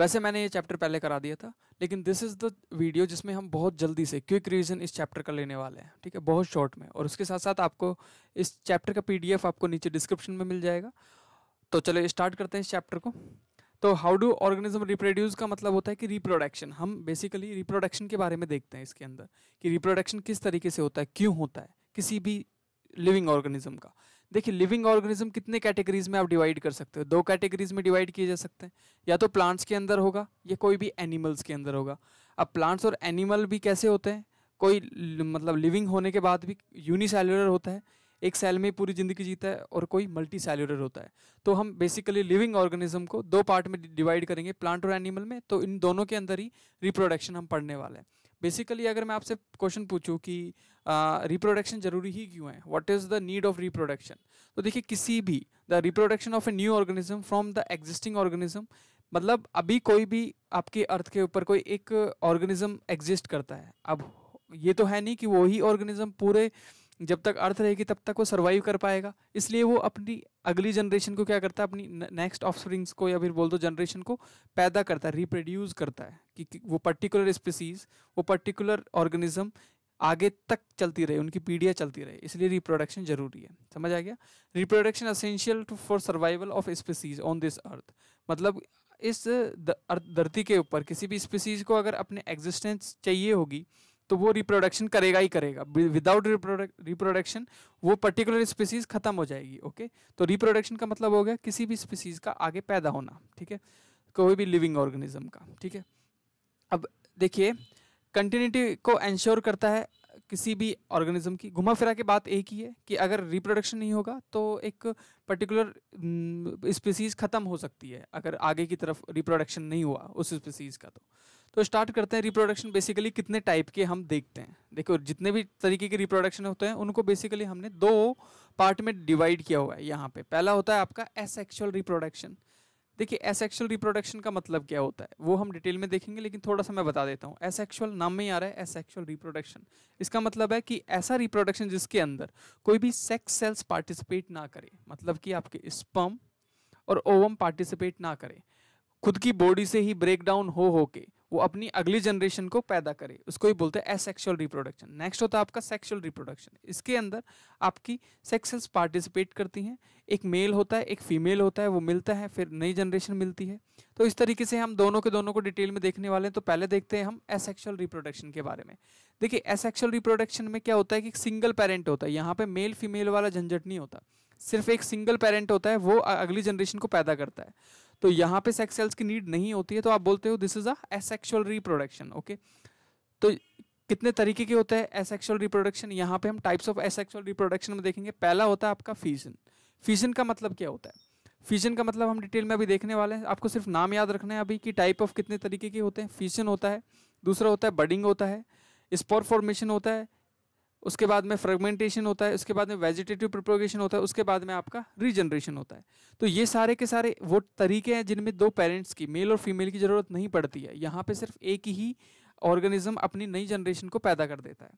वैसे मैंने ये चैप्टर पहले करा दिया था लेकिन दिस इज़ द वीडियो जिसमें हम बहुत जल्दी से क्विक रिविजन इस चैप्टर का लेने वाले हैं ठीक है बहुत शॉर्ट में और उसके साथ साथ आपको इस चैप्टर का पीडीएफ आपको नीचे डिस्क्रिप्शन में मिल जाएगा तो चलो स्टार्ट करते हैं इस चैप्टर को तो हाउ डू ऑर्गेनिज्म रिप्रोड्यूस का मतलब होता है कि रिप्रोडक्शन हम बेसिकली रिप्रोडक्शन के बारे में देखते हैं इसके अंदर कि रिप्रोडक्शन किस तरीके से होता है क्यों होता है किसी भी लिविंग ऑर्गेनिज्म का देखिए लिविंग ऑर्गेनिज्म कितने कैटेगरीज में आप डिवाइड कर सकते हो दो कैटेगरीज में डिवाइड किए जा सकते हैं या तो प्लांट्स के अंदर होगा या कोई भी एनिमल्स के अंदर होगा अब प्लांट्स और एनिमल भी कैसे होते हैं कोई मतलब लिविंग होने के बाद भी यूनिसेलुलर होता है एक सेल में पूरी ज़िंदगी जीता है और कोई मल्टी सेलुलर होता है तो हम बेसिकली लिविंग ऑर्गेनिज्म को दो पार्ट में डिवाइड करेंगे प्लांट और एनिमल में तो इन दोनों के अंदर ही रिप्रोडक्शन हम पढ़ने वाले हैं बेसिकली अगर मैं आपसे क्वेश्चन पूछूं कि रिप्रोडक्शन जरूरी ही क्यों है what is the need of reproduction तो देखिए किसी भी the reproduction of a new organism from the existing organism मतलब अभी कोई भी आपके अर्थ के ऊपर कोई एक ऑर्गेनिज्म एग्जिस्ट करता है अब ये तो है नहीं कि वही ऑर्गेनिज्म पूरे जब तक अर्थ रहेगी तब तक वो सर्वाइव कर पाएगा इसलिए वो अपनी अगली जनरेशन को क्या करता है अपनी नेक्स्ट ऑफ को या फिर बोल दो जनरेशन को पैदा करता है रिप्रोड्यूस करता है कि, कि वो पर्टिकुलर स्पीसीज वो पर्टिकुलर ऑर्गेनिज्म आगे तक चलती रहे उनकी पीढ़ियाँ चलती रहे इसलिए रिप्रोडक्शन जरूरी है समझ आ गया reproduction essential to for survival of species on this earth मतलब इस धरती के ऊपर किसी भी स्पीसीज को अगर अपने एग्जिस्टेंस चाहिए होगी तो वो रिप्रोडक्शन करेगा ही करेगा विदाउट रिप्रोडक्शन वो पर्टिकुलर स्पीसीज खत्म हो जाएगी ओके तो रिप्रोडक्शन का मतलब हो गया किसी भी स्पीसीज का आगे पैदा होना ठीक है कोई भी लिविंग ऑर्गेनिज्म का ठीक है अब देखिए कंटिन्यूटी को एंश्योर करता है किसी भी ऑर्गेनिज्म की घुमा फिरा के बात एक ही है कि अगर रिप्रोडक्शन नहीं होगा तो एक पर्टिकुलर स्पीसीज़ ख़त्म हो सकती है अगर आगे की तरफ रिप्रोडक्शन नहीं हुआ उस स्पीसीज़ का तो तो स्टार्ट करते हैं रिप्रोडक्शन बेसिकली कितने टाइप के हम देखते हैं देखो जितने भी तरीके के रिप्रोडक्शन होते हैं उनको बेसिकली हमने दो पार्ट में डिवाइड किया हुआ है यहाँ पे पहला होता है आपका एसेक्शुअल रिप्रोडक्शन देखिए एसेक्सुअल रिप्रोडक्शन का मतलब क्या होता है वो हम डिटेल में देखेंगे लेकिन थोड़ा सा मैं बता देता हूँ एसेक्सुअल नाम में ही आ रहा है एसेक्सुअल रिप्रोडक्शन इसका मतलब है कि ऐसा रिप्रोडक्शन जिसके अंदर कोई भी सेक्स सेल्स पार्टिसिपेट ना करे मतलब कि आपके स्पम और ओवम पार्टिसिपेट ना करे खुद की बॉडी से ही ब्रेक डाउन हो होके वो अपनी अगली जनरेशन को पैदा करे उसको ही बोलते हैं एसेक्सुअल रिप्रोडक्शन नेक्स्ट होता है आपका सेक्सुअल रिप्रोडक्शन इसके अंदर आपकी सेक्सेस पार्टिसिपेट करती हैं एक मेल होता है एक फीमेल होता है वो मिलता है फिर नई जनरेशन मिलती है तो इस तरीके से हम दोनों के दोनों को डिटेल में देखने वाले हैं तो पहले देखते हैं हम एसेक्सुअल रिप्रोडक्शन के बारे में देखिए एसेक्सुअल रिप्रोडक्शन में क्या होता है कि एक सिंगल पेरेंट होता है यहाँ पर मेल फीमेल वाला झंझट नहीं होता सिर्फ एक सिंगल पेरेंट होता है वो अगली जनरेशन को पैदा करता है तो यहाँ पे सेक्स सेल्स की नीड नहीं होती है तो आप बोलते हो this is asexual reproduction okay तो कितने तरीके के होते हैं एसेक्सुअल रिप्रोडक्शन यहाँ पे हम टाइप्स ऑफ एसेक्सुअल रिप्रोडक्शन में देखेंगे पहला होता है आपका फीजन फीजन का मतलब क्या होता है फीजन का मतलब हम डिटेल में अभी देखने वाले हैं आपको सिर्फ नाम याद रखना है अभी कि टाइप ऑफ कितने तरीके के होते हैं फीजन होता है दूसरा होता है बडिंग होता है स्पोर फॉर्मेशन होता है उसके बाद में फ्रेगमेंटेशन होता है उसके बाद में वेजिटेटिव प्रिप्रोगेशन होता है उसके बाद में आपका रीजनरेशन होता है तो ये सारे के सारे वो तरीके हैं जिनमें दो पेरेंट्स की मेल और फीमेल की ज़रूरत नहीं पड़ती है यहाँ पे सिर्फ एक ही ऑर्गेनिज्म अपनी नई जनरेशन को पैदा कर देता है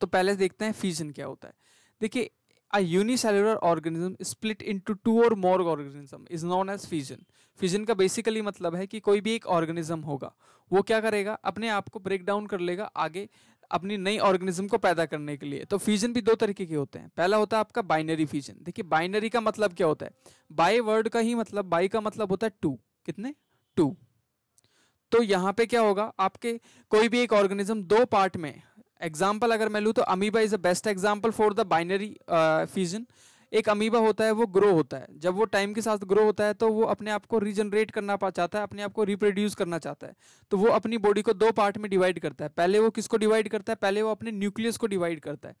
तो पहले देखते हैं फ्यूजन क्या होता है देखिए A unicellular organism split into two और more organism is known as fission. Fission का बेसिकली मतलब है कि कोई भी एक ऑर्गेनिज्म होगा वो क्या करेगा अपने आप को ब्रेक डाउन कर लेगा आगे अपनी नई ऑर्गेनिज्म को पैदा करने के लिए तो फ्यूजन भी दो तरीके के होते हैं पहला होता है आपका बाइनरी फ्यूजन देखिए बाइनरी का मतलब क्या होता है बाई वर्ड का ही मतलब बाई का मतलब होता है टू कितने टू तो यहाँ पे क्या होगा आपके कोई भी एक ऑर्गेनिज्म दो पार्ट में एग्जाम्पल अगर मैं लूँ तो amoeba is the best example for the binary fusion एक अमीबा होता है वो ग्रो होता है जब वो टाइम के साथ ग्रो होता है तो वो अपने आप को रीजनरेट करना चाहता है अपने आप को रिप्रोड्यूस करना चाहता है तो वो अपनी बॉडी को दो पार्ट में डिवाइड करता है पहले वो किसको डिवाइड करता है पहले वो अपने न्यूक्लियस को डिवाइड करता है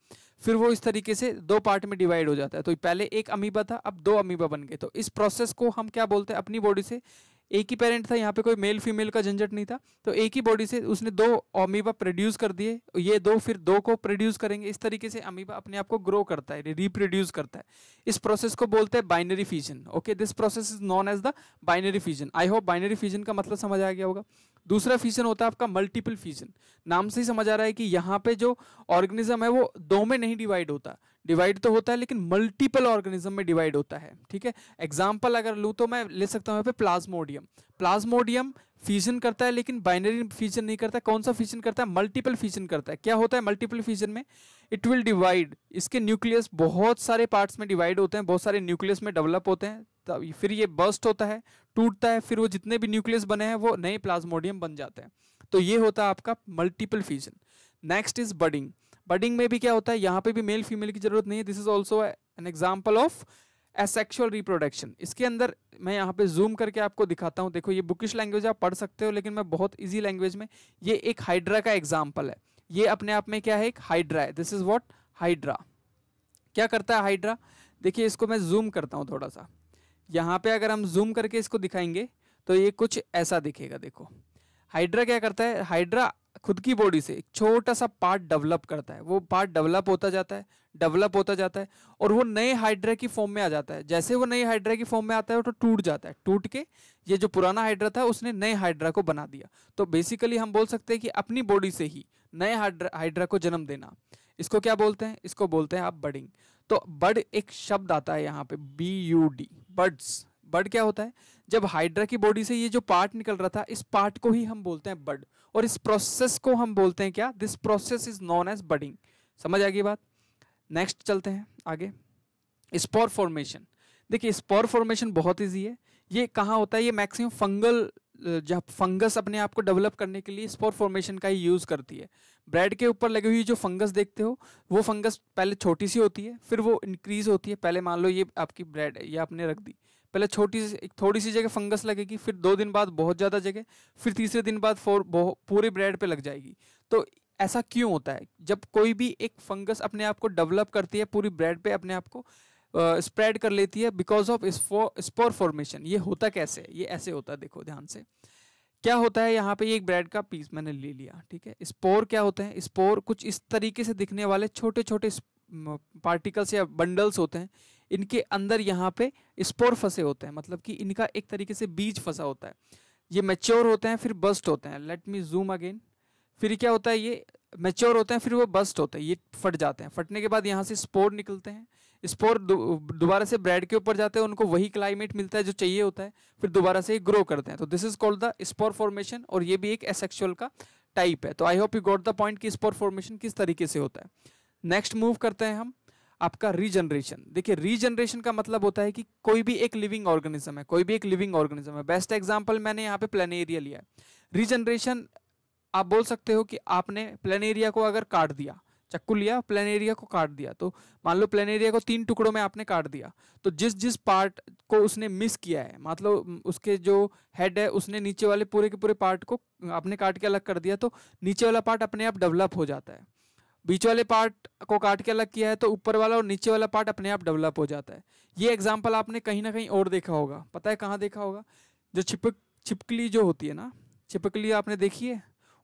फिर वो इस तरीके से दो पार्ट में डिवाइड हो जाता है तो पहले एक अमीबा था अब दो अमीबा बन गए तो इस प्रोसेस को हम क्या बोलते हैं अपनी बॉडी से एक ही पेरेंट था यहाँ पे कोई मेल फीमेल का झंझट नहीं था तो एक ही बॉडी से उसने दो अमीबा प्रोड्यूस कर दिए ये दो फिर दो को प्रोड्यूस करेंगे इस तरीके से अमीबा अपने आप को ग्रो करता है रिप्रोड्यूस करता है इस प्रोसेस को बोलते हैं binary fusion okay this process is known as the binary fusion I hope binary fusion का मतलब समझ आ गया होगा दूसरा फ्यूजन होता है आपका मल्टीपल फ्यूजन नाम से ही समझ आ रहा है कि यहाँ पे जो ऑर्गेनिज्म है वो दो में नहीं डिवाइड होता है डिवाइड तो होता है लेकिन मल्टीपल ऑर्गेनिज्म में डिवाइड होता है ठीक है एग्जाम्पल अगर लूँ तो मैं ले सकता हूँ यहाँ पे प्लाज्मोडियम प्लाज्मोडियम फ्यूजन करता है लेकिन बाइनरी फ्यूजन नहीं करता कौन सा फ्यूजन करता है मल्टीपल फ्यूजन करता है क्या होता है मल्टीपल फ्यूजन में इट विल डिवाइड इसके न्यूक्लियस बहुत सारे पार्ट्स में डिवाइड होते हैं बहुत सारे न्यूक्लियस में डेवलप होते हैं तब फिर ये बर्स्ट होता है टूटता है फिर वो जितने भी न्यूक्लियस बने हैं वो नए प्लाज्मोडियम बन जाते हैं तो ये होता है आपका multiple fusion next is budding budding में भी क्या होता है यहाँ पे भी मेल फीमेल की जरूरत नहीं है this is also an example of asexual reproduction इसके अंदर मैं यहाँ पे जूम करके आपको दिखाता हूँ देखो ये बुकिश लैंग्वेज आप पढ़ सकते हो लेकिन मैं बहुत ईजी लैंग्वेज में ये एक हाइड्रा का एग्जाम्पल है ये अपने आप में क्या है एक हाइड्रा है दिस इज वॉट हाइड्रा क्या करता है हाइड्रा देखिए इसको मैं जूम करता हूँ थोड़ा सा यहाँ पे अगर हम जूम करके इसको दिखाएंगे तो ये कुछ ऐसा दिखेगा देखो हाइड्रा क्या करता है हाइड्रा खुद की बॉडी से एक छोटा सा पार्ट डेवलप करता है वो पार्ट डेवलप होता जाता है डेवलप होता जाता है और वो नए हाइड्रा की फॉर्म में आ जाता है जैसे वो नए हाइड्रा की फॉर्म में आता है तो टूट जाता है टूट के ये जो पुराना हाइड्रा था उसने नए हाइड्रा को बना दिया तो बेसिकली हम बोल सकते हैं कि अपनी बॉडी से ही नए हाइड्रा को जन्म देना इसको क्या बोलते हैं इसको बोलते हैं आप बडिंग तो बड एक शब्द आता है यहाँ पे B U D buds bud क्या होता है जब हाइड्रा की बॉडी से ये जो पार्ट निकल रहा था इस पार्ट को ही हम बोलते हैं बड और इस प्रोसेस को हम बोलते हैं क्या this process is known as budding समझ आ गई बात नेक्स्ट चलते हैं आगे स्पोर फॉर्मेशन देखिए स्पोर फॉर्मेशन बहुत ईजी है ये कहाँ होता है ये मैक्सिमम फंगल जब फंगस अपने आप को डेवलप करने के लिए स्पोर फॉर्मेशन का ही यूज़ करती है ब्रेड के ऊपर लगी हुई जो फंगस देखते हो वो फंगस पहले छोटी सी होती है फिर वो इंक्रीज होती है पहले मान लो ये आपकी ब्रेड है ये आपने रख दी पहले छोटी सी थोड़ी सी जगह फंगस लगेगी फिर दो दिन बाद बहुत ज़्यादा जगह फिर तीसरे दिन बाद फोर पूरे ब्रेड पे लग जाएगी तो ऐसा क्यों होता है जब कोई भी एक फंगस अपने आप को डेवलप करती है पूरी ब्रेड पे अपने आप को स्प्रेड uh, कर लेती है बिकॉज ऑफ स्पोर फॉर्मेशन ये होता कैसे ये ऐसे होता है देखो ध्यान से क्या होता है यहाँ पे एक ब्रेड का पीस मैंने ले लिया ठीक है स्पोर क्या होते हैं स्पोर कुछ इस तरीके से दिखने वाले छोटे छोटे पार्टिकल्स या बंडल्स होते हैं इनके अंदर यहाँ पे स्पोर फंसे होते हैं मतलब कि इनका एक तरीके से बीज फंसा होता है ये मेच्योर होते हैं फिर बस्ट होते हैं लेट मी जूम अगेन फिर क्या होता है ये मेच्योर होते हैं फिर वो बस्ट होते हैं ये फट जाते हैं फटने के बाद यहाँ से स्पोर निकलते हैं स्पोर दोबारा से ब्रेड के ऊपर जाते हैं उनको वही क्लाइमेट मिलता है जो चाहिए होता है फिर दोबारा से ग्रो करते हैं तो this is called the spore formation और ये भी एक एसेक्सुअल का टाइप है तो I hope you got the point कि स्पोर फॉर्मेशन किस तरीके से होता है नेक्स्ट मूव करते हैं हम आपका रीजनरेशन देखिए रीजनरेशन का मतलब होता है कि कोई भी एक लिविंग ऑर्गेनिज्म है कोई भी एक लिविंग ऑर्गेनिज्म है बेस्ट एग्जाम्पल मैंने यहाँ पे प्लेनेरिया लिया है रीजनरेशन आप बोल सकते हो कि आपने प्लेनेरिया को अगर काट दिया चक्कू लिया प्लेनेरिया को काट दिया तो मान लो प्लेनेरिया को तीन टुकड़ों में आपने काट दिया तो जिस जिस पार्ट को उसने मिस किया है मतलब उसके जो हेड है उसने नीचे वाले पूरे के पूरे पार्ट को आपने काट के अलग कर दिया तो नीचे वाला पार्ट अपने आप डेवलप हो जाता है बीच वाले पार्ट को काट के अलग किया है तो ऊपर वाला और नीचे वाला पार्ट अपने आप डेवलप हो जाता है ये एग्जाम्पल आपने कहीं ना कहीं और देखा होगा पता है कहाँ देखा होगा जो छिपक छिपकली जो होती है ना छिपकली आपने देखी है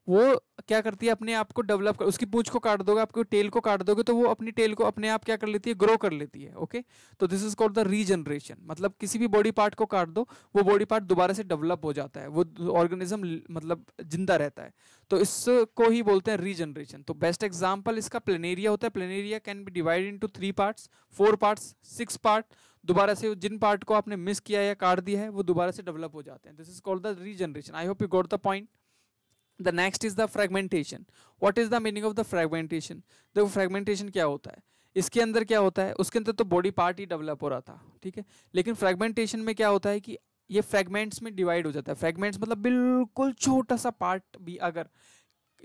वो क्या करती है अपने आप को डेवलप कर उसकी पूंछ को काट दोगे आपको टेल को काट दोगे तो वो अपनी टेल को अपने आप क्या कर लेती है ग्रो कर लेती है ओके तो this is called the regeneration मतलब किसी भी बॉडी पार्ट को काट दो वो बॉडी पार्ट दोबारा से डेवलप हो जाता है वो ऑर्गेनिज्म मतलब जिंदा रहता है तो इसको ही बोलते हैं रीजनरेशन तो बेस्ट एग्जाम्पल इसका प्लेनेरिया होता है planaria can be divide two three part four part six part दोबारा से जिन पार्ट को आपने मिस किया या काट दिया है वो दोबारा से डेवलप हो जाते हैं this is called the regeneration I hope you got the point the next is the fragmentation what is the meaning of the fragmentation देखो फ्रेगमेंटेशन क्या होता है इसके अंदर क्या होता है उसके अंदर तो बॉडी पार्ट ही डेवलप हो रहा था ठीक है लेकिन फ्रेगमेंटेशन में क्या होता है कि ये फ्रेगमेंट्स में डिवाइड हो जाता है फ्रेगमेंट्स मतलब बिल्कुल छोटा सा पार्ट भी अगर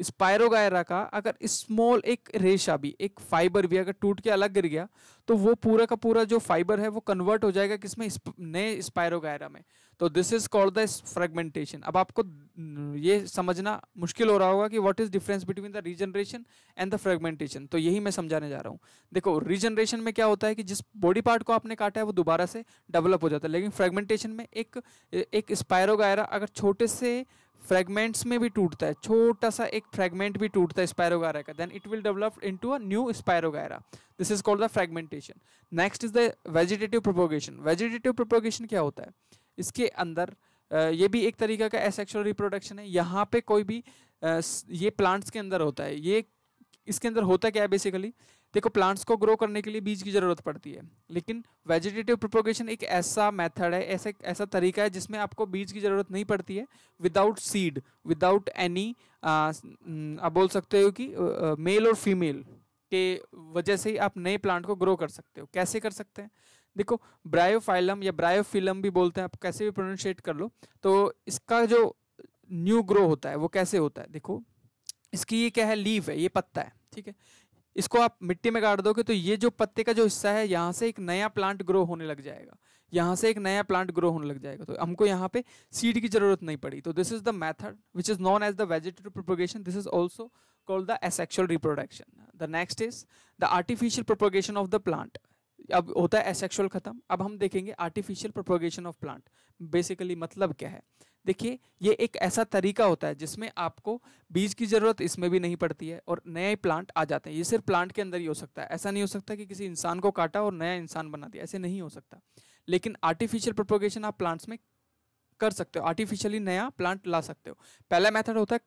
स्पायरोगायरा का अगर स्मॉल एक रेशा भी एक फाइबर भी अगर टूट के अलग गिर गया तो वो पूरा का पूरा जो फाइबर है वो कन्वर्ट हो जाएगा किसमें नए स्पायरोगायरा में तो this is called the fragmentation अब आपको ये समझना मुश्किल हो रहा होगा कि what is difference between the regeneration and the fragmentation तो यही मैं समझाने जा रहा हूँ देखो रीजनरेशन में क्या होता है कि जिस बॉडी पार्ट को आपने काटा है वो दोबारा से डेवलप हो जाता है लेकिन फ्रेगमेंटेशन में एक एक स्पायरोगायरा अगर छोटे से फ्रेगमेंट्स में भी टूटता है छोटा सा एक फ्रेगमेंट भी टूटता है स्पायरोगायरा का then it will develop to a new spirogyra this is called the fragmentation next is the vegetative propagation vegetative propagation क्या होता है इसके अंदर ये भी एक तरीका का एसेक्शुअल रिप्रोडक्शन है यहाँ पे कोई भी ये प्लांट्स के अंदर होता है ये इसके अंदर होता क्या है बेसिकली देखो प्लांट्स को ग्रो करने के लिए बीज की ज़रूरत पड़ती है लेकिन वेजिटेटिव प्रोपोगेशन एक ऐसा मेथड है ऐसा ऐसा तरीका है जिसमें आपको बीज की ज़रूरत नहीं पड़ती है विदाउट सीड विदाउट एनी आप बोल सकते हो कि मेल और फीमेल के वजह से ही आप नए प्लांट को ग्रो कर सकते हो कैसे कर सकते हैं देखो ब्रायोफाइलम या ब्रायोफिलम भी बोलते हैं आप कैसे भी प्रोनाउंशिएट कर लो तो इसका जो न्यू ग्रो होता है वो कैसे होता है देखो इसकी ये क्या है लीव है ये पत्ता है ठीक है इसको आप मिट्टी में गाड़ दोगे तो ये जो पत्ते का जो हिस्सा है यहाँ से एक नया प्लांट ग्रो होने लग जाएगा यहाँ से एक नया प्लांट ग्रो होने लग जाएगा तो हमको यहाँ पे सीड की जरूरत नहीं पड़ी तो this is the method which is known as the vegetative propagation this is also called the asexual reproduction the next is the artificial propagation of the plant अब होता है एसेक्शुअल खत्म अब हम देखेंगे artificial propagation of plant basically मतलब क्या है देखिए ये एक ऐसा तरीका होता है जिसमें आपको बीज की ज़रूरत इसमें भी नहीं पड़ती है और नए प्लांट आ जाते हैं ये सिर्फ प्लांट के अंदर ही हो सकता है ऐसा नहीं हो सकता कि किसी इंसान को काटा और नया इंसान बना दिया ऐसे नहीं हो सकता लेकिन आर्टिफिशियल प्रोपोगेशन आप प्लांट्स में कर सकते हो आर्टिफिशियली नया प्लांट ला सकते हो पहला मेथड होता है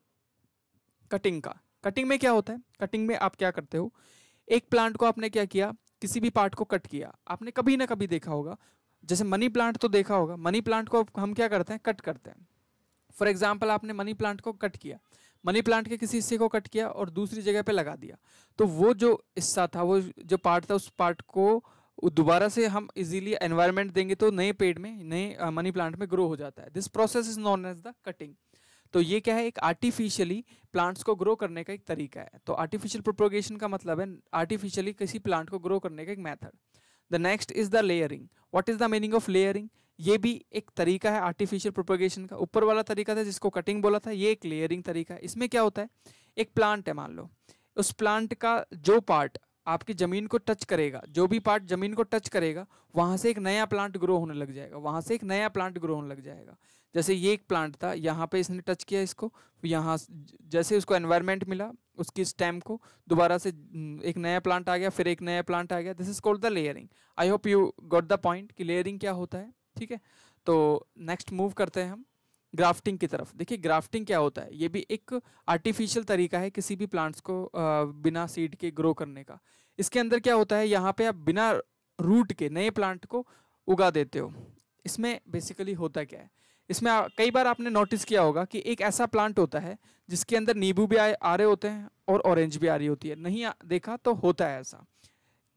कटिंग का कटिंग में क्या होता है कटिंग में आप क्या करते हो एक प्लांट को आपने क्या किया किसी भी पार्ट को कट किया आपने कभी ना कभी देखा होगा जैसे मनी प्लांट तो देखा होगा मनी प्लांट को हम क्या करते हैं कट करते हैं फॉर एग्जाम्पल आपने मनी प्लांट को कट किया मनी प्लांट के किसी हिस्से को कट किया और दूसरी जगह पे लगा दिया तो वो जो हिस्सा था वो जो पार्ट था उस पार्ट को दोबारा से हम इजीली एनवायरनमेंट देंगे तो नए पेड़ में नए मनी प्लांट में ग्रो हो जाता है this process is known as the cutting तो ये क्या है एक आर्टिफिशियली प्लांट्स को ग्रो करने का एक तरीका है तो आर्टिफिशियल प्रोपोगेशन का मतलब है आर्टिफिशियली किसी प्लांट को ग्रो करने का एक method the next is the layering what is the meaning of layering ये भी एक तरीका है आर्टिफिशियल प्रोपोगेशन का ऊपर वाला तरीका था जिसको कटिंग बोला था ये एक लेयरिंग तरीका है इसमें क्या होता है एक प्लांट है मान लो उस प्लांट का जो पार्ट आपकी ज़मीन को टच करेगा जो भी पार्ट ज़मीन को टच करेगा वहाँ से एक नया प्लांट ग्रो होने लग जाएगा वहाँ से एक नया प्लांट ग्रो होने लग जाएगा जैसे ये एक प्लांट था यहाँ पे इसने टच किया इसको यहाँ जैसे उसको एनवायरनमेंट मिला उसकी स्टेम को दोबारा से हम्म, एक नया प्लांट आ गया फिर एक नया प्लांट आ गया this is called the layering I hope you got the point कि लेयरिंग क्या होता है ठीक है तो नेक्स्ट मूव करते हैं हम ग्राफ्टिंग की तरफ देखिए ग्राफ्टिंग क्या होता है ये भी एक आर्टिफिशियल तरीका है किसी भी प्लांट्स को आ, बिना सीड के ग्रो करने का इसके अंदर क्या होता है यहाँ पे आप बिना रूट के नए प्लांट को उगा देते हो इसमें बेसिकली होता क्या है इसमें कई बार आपने नोटिस किया होगा कि एक ऐसा प्लांट होता है जिसके अंदर नींबू भी आ, आ रहे होते हैं और ऑरेंज भी आ रही होती है नहीं आ, देखा तो होता है ऐसा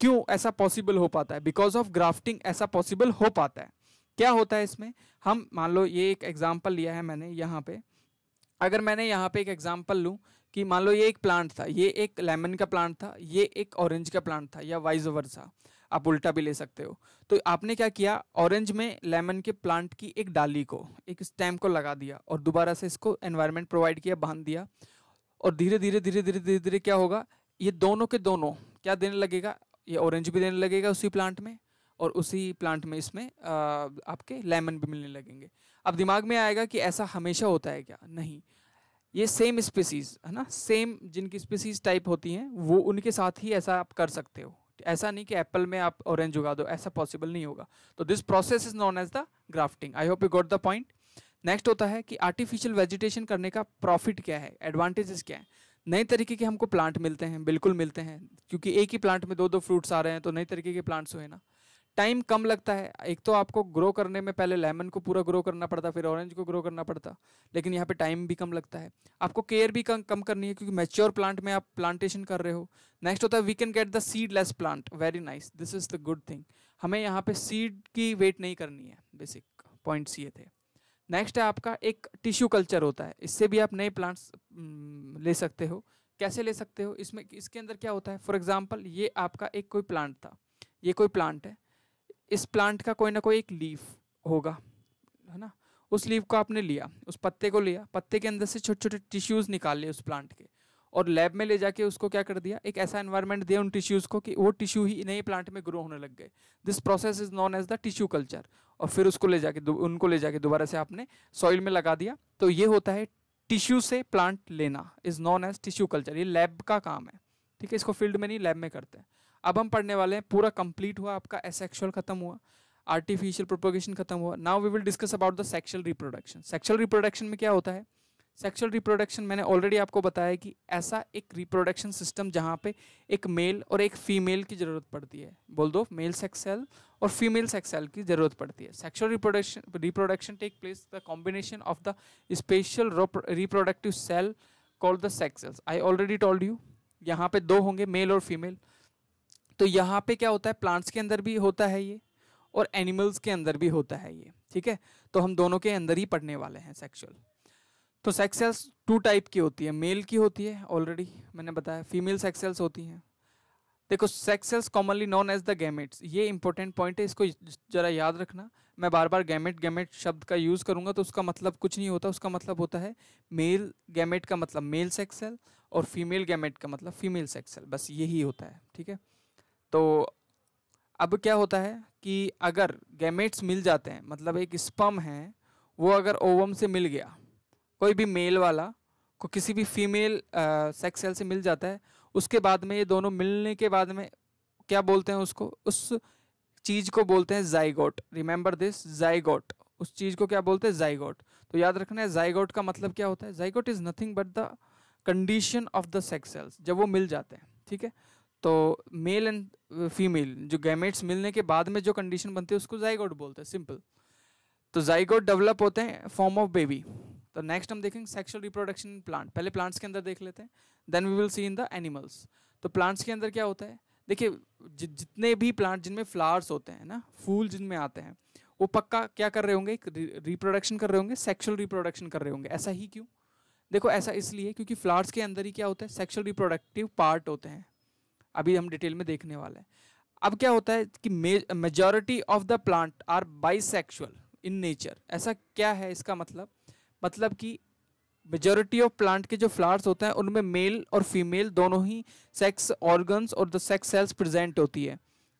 क्यों ऐसा पॉसिबल हो पाता है बिकॉज ऑफ ग्राफ्टिंग ऐसा पॉसिबल हो पाता है क्या होता है इसमें हम मान लो ये एक एग्जाम्पल लिया है मैंने यहाँ पे अगर मैंने यहाँ पे एक एग्जाम्पल लूँ कि मान लो ये एक प्लांट था ये एक लेमन का प्लांट था ये एक ऑरेंज का प्लांट था या वाइज वर्सा आप उल्टा भी ले सकते हो तो आपने क्या किया ऑरेंज में लेमन के प्लांट की एक डाली को एक स्टैम को लगा दिया और दोबारा से इसको एनवायरनमेंट प्रोवाइड किया बांध दिया और धीरे धीरे धीरे धीरे धीरे धीरे क्या होगा ये दोनों के दोनों क्या देने लगेगा ये ऑरेंज भी देने लगेगा उसी प्लांट में और उसी प्लांट में इसमें आपके लेमन भी मिलने लगेंगे अब दिमाग में आएगा कि ऐसा हमेशा होता है क्या नहीं ये सेम स्पीसीज़ है ना सेम जिनकी स्पीसीज़ टाइप होती हैं वो उनके साथ ही ऐसा आप कर सकते हो ऐसा नहीं कि एप्पल में आप ऑरेंज उगा दो ऐसा पॉसिबल नहीं होगा तो this process is known as the grafting I hope you got the point next होता है कि आर्टिफिशियल वेजिटेशन करने का प्रॉफिट क्या है एडवांटेजेस क्या है नए तरीके के हमको प्लांट मिलते हैं बिल्कुल मिलते हैं क्योंकि एक ही प्लांट में दो दो फ्रूट्स आ रहे हैं तो नए तरीके के प्लांट्स हुए ना टाइम कम लगता है एक तो आपको ग्रो करने में पहले लेमन को पूरा ग्रो करना पड़ता फिर ऑरेंज को ग्रो करना पड़ता लेकिन यहाँ पे टाइम भी कम लगता है आपको केयर भी कम कम करनी है क्योंकि मैच्योर प्लांट में आप प्लांटेशन कर रहे हो नेक्स्ट होता है we can get the seedless plant very nice this is the good thing हमें यहाँ पे सीड की वेट नहीं करनी है बेसिक पॉइंट्स ये थे नेक्स्ट है आपका एक टिश्यू कल्चर होता है इससे भी आप नए प्लांट्स ले सकते हो कैसे ले सकते हो इसमें इसके अंदर क्या होता है फॉर एग्जाम्पल ये आपका एक कोई प्लांट था ये कोई प्लांट है इस प्लांट का कोई ना कोई एक लीफ होगा है ना उस लीफ को आपने लिया उस पत्ते को लिया पत्ते के अंदर से छोटे छोटे टिश्यूज़ निकाल लिए उस प्लांट के और लैब में ले जाके उसको क्या कर दिया एक ऐसा एनवायरनमेंट दिया उन टिश्यूज़ को कि वो टिश्यू ही नए प्लांट में ग्रो होने लग गए this process is known as the tissue culture और फिर उसको ले जाके उनको ले जाके दोबारा से आपने सॉइल में लगा दिया तो ये होता है टिश्यू से प्लांट लेना is known as tissue culture ये लैब का काम है ठीक है इसको फील्ड में नहीं लैब में करते हैं अब हम पढ़ने वाले हैं पूरा कंप्लीट हुआ आपका एसेक्सुअल खत्म हुआ आर्टिफिशियल प्रोपोगेशन खत्म हुआ now we will discuss about the sexual reproduction sexual reproduction में क्या होता है सेक्शुअल रिप्रोडक्शन मैंने ऑलरेडी आपको बताया कि ऐसा एक रिप्रोडक्शन सिस्टम जहाँ पे एक मेल और एक फीमेल की ज़रूरत पड़ती है बोल दो मेल सेक्स सेल और फीमेल सेक्स सेल की ज़रूरत पड़ती है sexual reproduction reproduction take place the combination of the special reproductive cell called the sex cells I already told you यहाँ पे दो होंगे मेल और फीमेल तो यहाँ पे क्या होता है प्लांट्स के अंदर भी होता है ये और एनिमल्स के अंदर भी होता है ये ठीक है तो हम दोनों के अंदर ही पढ़ने वाले हैं सेक्सुअल तो सेक्स सेल्स टू टाइप की होती है मेल की होती है ऑलरेडी मैंने बताया फीमेल सेक्स सेल्स होती हैं देखो sex cells commonly known as the gametes ये इंपॉर्टेंट पॉइंट है इसको ज़रा याद रखना मैं बार बार गैमेट गैमेट शब्द का यूज़ करूँगा तो उसका मतलब कुछ नहीं होता उसका मतलब होता है मेल गैमेट का मतलब मेल सेक्सेल और फीमेल गैमेट का मतलब फीमेल सेक्सेल बस यही होता है ठीक है तो अब क्या होता है कि अगर गैमेट्स मिल जाते हैं मतलब एक स्पम है वो अगर ओवम से मिल गया कोई भी मेल वाला को किसी भी फीमेल सेक्स सेल से मिल जाता है उसके बाद में ये दोनों मिलने के बाद में क्या बोलते हैं उसको उस चीज़ को बोलते हैं जाइगोट रिमेंबर दिस जाइगोट उस चीज़ को क्या बोलते हैं जाइगोट तो याद रखना है जाइगोट का मतलब क्या होता है zygote is nothing but the condition of the sex cells जब वो मिल जाते हैं ठीक है तो मेल एंड फीमेल जो गैमेट्स मिलने के बाद में जो कंडीशन बनती है उसको जाइगोड बोलते हैं सिंपल तो जाइगोड डेवलप होते हैं फॉर्म ऑफ बेबी तो नेक्स्ट हम देखेंगे सेक्सुअल रिप्रोडक्शन प्लांट पहले प्लांट्स के अंदर देख लेते हैं then we will see in the animals तो प्लांट्स के अंदर क्या होता है देखिए जि जितने भी प्लांट जिनमें फ्लावर्स होते हैं ना फूल जिनमें आते हैं वो पक्का क्या कर रहे होंगे रिप्रोडक्शन कर रहे होंगे सेक्सुअल रिप्रोडक्शन कर रहे होंगे ऐसा ही क्यों देखो ऐसा इसलिए क्योंकि फ्लावर्स के अंदर ही क्या होता है सेक्सुअल रिप्रोडक्टिव पार्ट होते हैं अभी हम डिटेल में देखने वाले हैं अब क्या होता है कि majority of the plant are bisexual in nature ऐसा क्या है इसका मतलब मतलब कि मेजोरिटी ऑफ प्लांट के जो फ्लावर्स होते हैं उनमें मेल और फीमेल दोनों ही सेक्स ऑर्गन्स और द सेक्स सेल्स प्रेजेंट होती है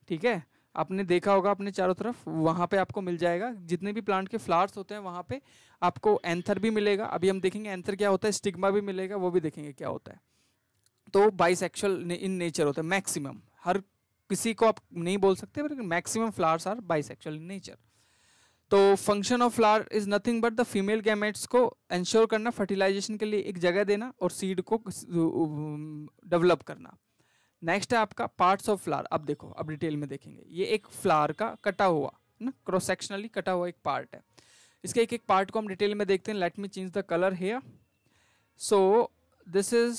ठीक है आपने देखा होगा अपने चारों तरफ वहाँ पे आपको मिल जाएगा जितने भी प्लांट के फ्लावर्स होते हैं वहाँ पे आपको एंथर भी मिलेगा अभी हम देखेंगे एंथर क्या होता है स्टिग्मा भी मिलेगा वो भी देखेंगे क्या होता है तो बाइसेक्सुअल इन नेचर होता है मैक्सिमम हर किसी को आप नहीं बोल सकते but maximum flowers are bisexual in nature तो function of flower is nothing but the female gametes को एंश्योर करना फर्टिलाइजेशन के लिए एक जगह देना और सीड को डेवलप करना नेक्स्ट है आपका पार्ट्स ऑफ फ्लावर अब देखो अब डिटेल में देखेंगे ये एक फ्लावर का कटा हुआ ना क्रॉस सेक्शनली कटा हुआ एक पार्ट है इसके एक एक पार्ट को हम डिटेल में देखते हैं let me change the colour here so this is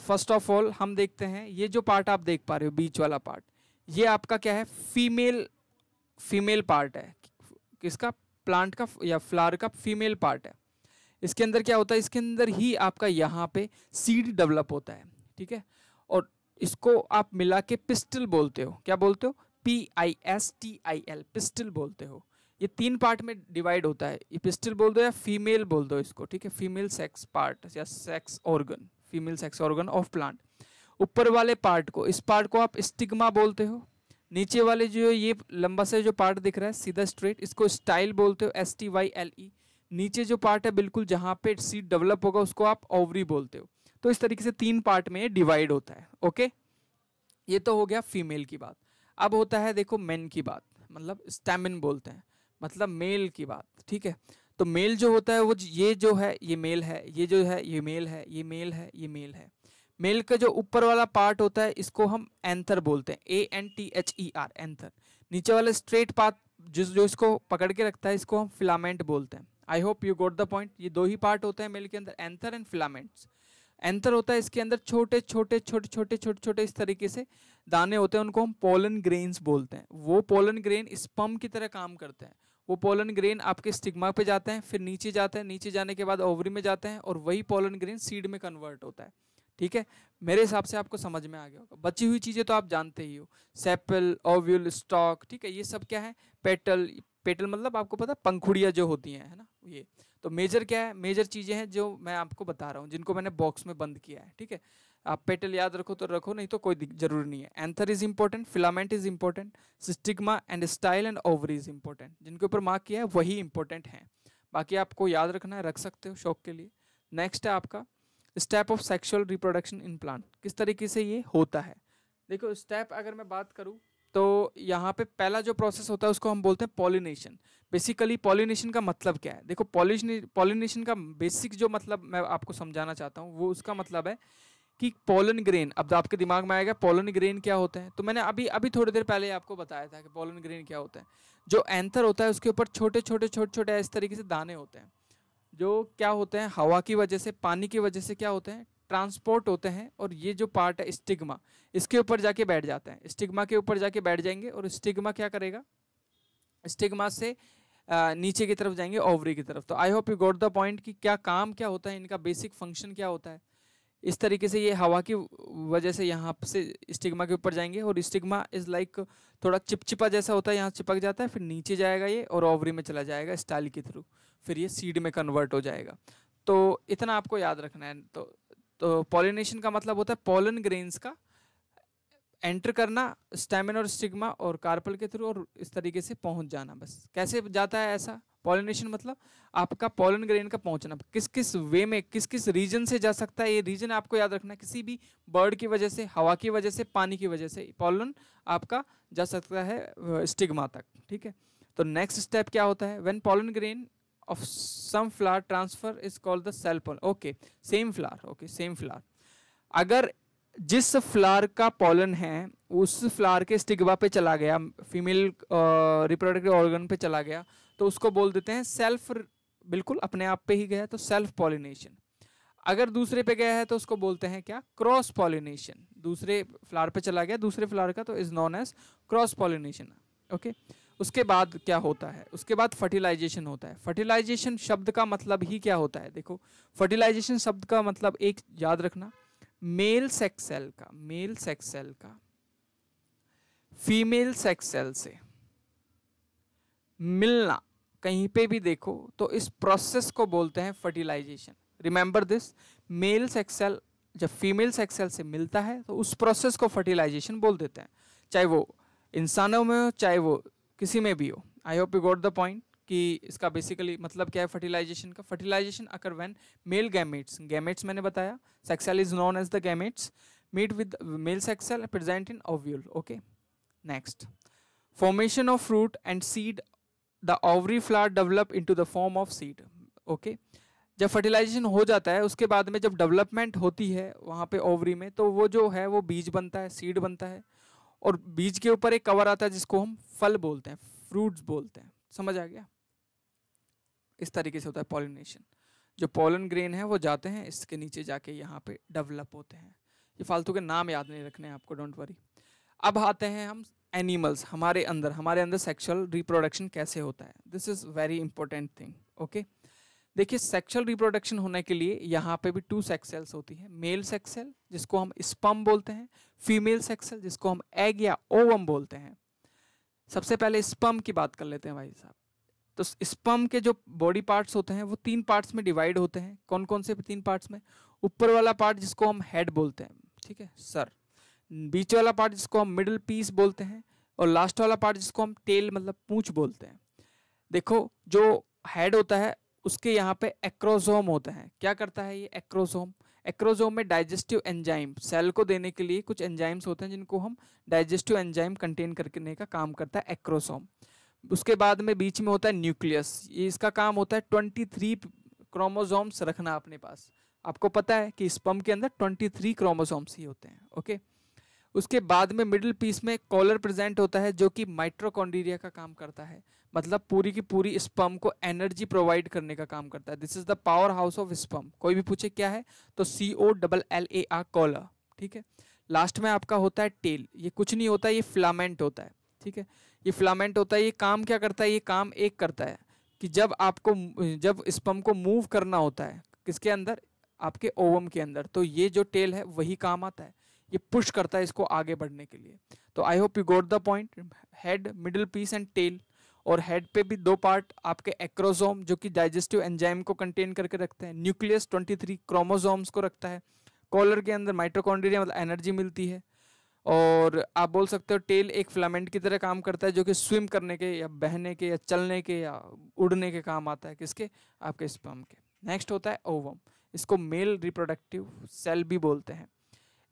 first of all हम देखते हैं ये जो पार्ट आप देख पा रहे हो बीच वाला पार्ट ये आपका क्या है फीमेल फीमेल पार्ट है किसका प्लांट का या फ्लावर का फीमेल पार्ट है इसके अंदर क्या होता है इसके अंदर ही आपका यहाँ पे सीड डेवलप होता है ठीक है और इसको आप मिला के पिस्टल बोलते हो क्या बोलते हो P I S T I L pistil बोलते हो ये तीन पार्ट में डिवाइड होता है ये पिस्टल बोल दो या फीमेल बोल दो इसको ठीक है फीमेल सेक्स पार्ट या sex organ female sex organ of plant ऊपर वाले पार्ट को इस पार्ट को आप स्टिग्मा बोलते हो नीचे वाले जो ये लंबा से जो पार्ट दिख रहा है सीधा स्ट्रेट इसको स्टाइल बोलते हो S T Y L E नीचे जो पार्ट है बिल्कुल जहाँ पे सीट डेवलप होगा उसको आप ओवरी बोलते हो तो इस तरीके से तीन पार्ट में ये डिवाइड होता है ओके ये तो हो गया फीमेल की बात अब होता है देखो मेन की बात मतलब स्टेमिन बोलते हैं मतलब मेल की बात ठीक है तो मेल जो होता है वो ये जो है ये मेल है ये जो है ये मेल है ये मेल है ये मेल है मेल का जो ऊपर वाला पार्ट होता है इसको हम एंथर बोलते हैं A N T H E R anther नीचे वाला स्ट्रेट पाथ जिस जो इसको पकड़ के रखता है इसको हम फिलामेंट बोलते हैं I hope you got the point ये दो ही पार्ट होते हैं मेल के अंदर एंथर एंड फिलामेंट्स एंथर होता है इसके अंदर छोटे छोटे छोटे छोटे छोटे छोटे इस तरीके से दाने होते हैं उनको हम पोलन ग्रेन्स बोलते हैं वो पोलन ग्रेन स्पम की तरह काम करते हैं वो पोलन ग्रेन आपके स्टिग्मा पे जाते हैं फिर नीचे जाते हैं नीचे जाने के बाद ओवरी में जाते हैं और वही पोलन ग्रेन सीड में कन्वर्ट होता है ठीक है मेरे हिसाब से आपको समझ में आ गया होगा बची हुई चीज़ें तो आप जानते ही हो सेपल ओव्यूल स्टॉक ठीक है ये सब क्या है पेटल पेटल मतलब आपको पता पंखुड़िया पंखुड़ियाँ जो होती हैं है ना ये तो मेजर क्या है मेजर चीज़ें हैं जो मैं आपको बता रहा हूँ जिनको मैंने बॉक्स में बंद किया है ठीक है आप पेटल याद रखो तो रखो नहीं तो कोई जरूरी नहीं है anther is important filament is important stigma and style and ovary is important जिनके ऊपर मार्क किया है वही इंपॉर्टेंट हैं बाकी आपको याद रखना है रख सकते हो शौक के लिए नेक्स्ट है आपका step of sexual reproduction in plant किस तरीके से ये होता है देखो स्टेप अगर मैं बात करूँ तो यहाँ पे पहला जो प्रोसेस होता है उसको हम बोलते हैं पॉलिनेशन बेसिकली पॉलिनेशन का मतलब क्या है देखो पॉलिश पॉलिनेशन का बेसिक जो मतलब मैं आपको समझाना चाहता हूँ वो उसका मतलब है कि पोलन ग्रेन अब तो आपके दिमाग में आएगा पोलन ग्रेन क्या होते हैं तो मैंने अभी अभी थोड़ी देर पहले आपको बताया था कि पोलन ग्रेन क्या होता है जो एंथर होता है उसके ऊपर छोटे छोटे छोटे छोटे इस तरीके से दाने होते हैं जो क्या होते हैं हवा की वजह से पानी की वजह से क्या होते हैं ट्रांसपोर्ट होते हैं और ये जो पार्ट है स्टिग्मा इसके ऊपर जाके बैठ जाते हैं स्टिग्मा के ऊपर जाके बैठ जाएंगे और स्टिग्मा क्या करेगा स्टिग्मा से नीचे की तरफ जाएंगे ओवरी की तरफ तो I hope you got the point कि क्या काम क्या होता है इनका बेसिक फंक्शन क्या होता है इस तरीके से ये हवा की वजह से यहाँ से स्टिग्मा के ऊपर जाएंगे और स्टिग्मा इज़ लाइक थोड़ा चिपचिपा जैसा होता है यहाँ चिपक जाता है फिर नीचे जाएगा ये और ओवरी में चला जाएगा स्टाइल के थ्रू फिर ये सीड में कन्वर्ट हो जाएगा तो इतना आपको याद रखना है तो तो पॉलिनेशन का मतलब होता है पोलन ग्रेन्स का एंटर करना स्टेमिन और स्टिग्मा और कार्पल के थ्रू और इस तरीके से पहुंच जाना बस कैसे जाता है ऐसा पॉलिनेशन मतलब आपका पॉलन ग्रेन का पहुंचना किस किस वे में किस किस रीजन से जा सकता है ये रीजन आपको याद रखना किसी भी बर्ड की वजह से हवा की वजह से पानी की वजह से पॉलन आपका जा सकता है स्टिग्मा तक ठीक है तो नेक्स्ट स्टेप क्या होता है when pollen grain of same flower transfer is called the self pollen okay same flower okay same flower अगर जिस फ्लावर का पॉलन है उस फ्लावर के स्टिग्मा पे चला गया फीमेल रिप्रोडक्टिव ऑर्गन पे चला गया तो उसको बोल देते हैं सेल्फ बिल्कुल अपने आप पे ही गया तो सेल्फ पॉलिनेशन अगर दूसरे पे गया है तो उसको बोलते हैं क्या क्रॉस पॉलिनेशन दूसरे फ्लावर पे चला गया दूसरे फ्लावर का तो is known as cross pollination okay उसके बाद क्या होता है उसके बाद फर्टिलाइजेशन होता है फर्टिलाइजेशन शब्द का मतलब ही क्या होता है देखो फर्टिलाइजेशन शब्द का मतलब एक याद रखना मेल सेक्स सेल का मेल सेक्स सेल का फीमेल सेक्स सेल से मिलना कहीं पे भी देखो तो इस प्रोसेस को बोलते हैं fertilization remember this male sex cell जब फीमेल सेक्सेल से मिलता है तो उस प्रोसेस को फर्टिलाइजेशन बोल देते हैं चाहे वो इंसानों में हो चाहे वो किसी में भी हो I hope you got the point कि इसका बेसिकली मतलब क्या है फर्टिलाइजेशन का fertilization occur when male gametes gametes मैंने बताया sex cell is known as the gametes meet with male sex cell present in ovule okay next formation of fruit and seed the ovary flower develop into the form of seed okay जब fertilization हो जाता है उसके बाद में जब development होती है वहाँ पे ओवरी में तो वो जो है वो बीज बनता है सीड बनता है और बीज के ऊपर एक कवर आता है जिसको हम फल बोलते हैं फ्रूट्स बोलते हैं समझ आ गया इस तरीके से होता है पॉलिनेशन जो पॉलन ग्रेन है वो जाते हैं इसके नीचे जाके यहाँ पे डेवलप होते हैं ये फालतू के नाम याद नहीं रखने हैं आपको डोंट वरी अब आते हैं हम एनिमल्स हमारे अंदर हमारे अंदर सेक्सुअल रिप्रोडक्शन कैसे होता है this is very important thing okay देखिए सेक्सुअल रिप्रोडक्शन होने के लिए यहाँ पे भी टू सेक्स सेल्स होती है मेल सेक्स सेल जिसको हम स्पम बोलते हैं फीमेल सेक्स सेल जिसको हम एग या ओवम बोलते हैं सबसे पहले स्पम की बात कर लेते हैं भाई साहब तो स्पम के जो बॉडी पार्ट्स होते हैं वो तीन पार्ट्स में डिवाइड होते हैं कौन कौन से तीन पार्ट्स में ऊपर वाला पार्ट जिसको हम हेड बोलते हैं ठीक है सर बीच वाला पार्ट जिसको हम मिडिल पीस बोलते हैं और लास्ट वाला पार्ट जिसको हम टेल मतलब पूछ बोलते हैं देखो जो हेड होता है उसके यहाँ पे एक्रोसोम होता है क्या करता है ये एक्रोसोम एक्रोसोम में डाइजेस्टिव एंजाइम सेल को देने के लिए कुछ एंजाइम्स होते हैं जिनको हम डाइजेस्टिव एंजाइम कंटेन करने का काम करता है एक्रोसोम उसके बाद में बीच में होता है न्यूक्लियस ये इसका काम होता है ट्वेंटी थ्री क्रोमोजोम्स रखना अपने पास आपको पता है कि स्पम के अंदर ट्वेंटी थ्री क्रोमोजोम्स ही होते हैं ओके okay? उसके बाद में मिडिल पीस में कॉलर प्रेजेंट होता है जो कि माइट्रोकॉन्ड्रीरिया का काम करता है मतलब पूरी की पूरी स्पम को एनर्जी प्रोवाइड करने का काम करता है this is the power house of sperm कोई भी पूछे क्या है तो C O double L A R collar ठीक है लास्ट में आपका होता है टेल ये कुछ नहीं होता ये फ्लामेंट होता है ठीक है ये फ्लामेंट होता है ये काम क्या करता है ये काम एक करता है कि जब आपको जब स्पम को मूव करना होता है किसके अंदर आपके ओवम के अंदर तो ये जो टेल है वही काम आता है ये पुश करता है इसको आगे बढ़ने के लिए तो I hope you got the point head middle piece and tail और हेड पे भी दो पार्ट आपके एक्रोजोम जो कि डाइजेस्टिव एंजाइम को कंटेन करके रखते हैं न्यूक्लियस 23 क्रोमोजोम्स को रखता है कॉलर के अंदर माइट्रोकॉन्ड्रिया मतलब एनर्जी मिलती है और आप बोल सकते हो टेल एक फ्लामेंट की तरह काम करता है जो कि स्विम करने के या बहने के या चलने के या उड़ने के काम आता है किसके आपके स्पम के नेक्स्ट होता है ओवम इसको मेल रिप्रोडक्टिव सेल भी बोलते हैं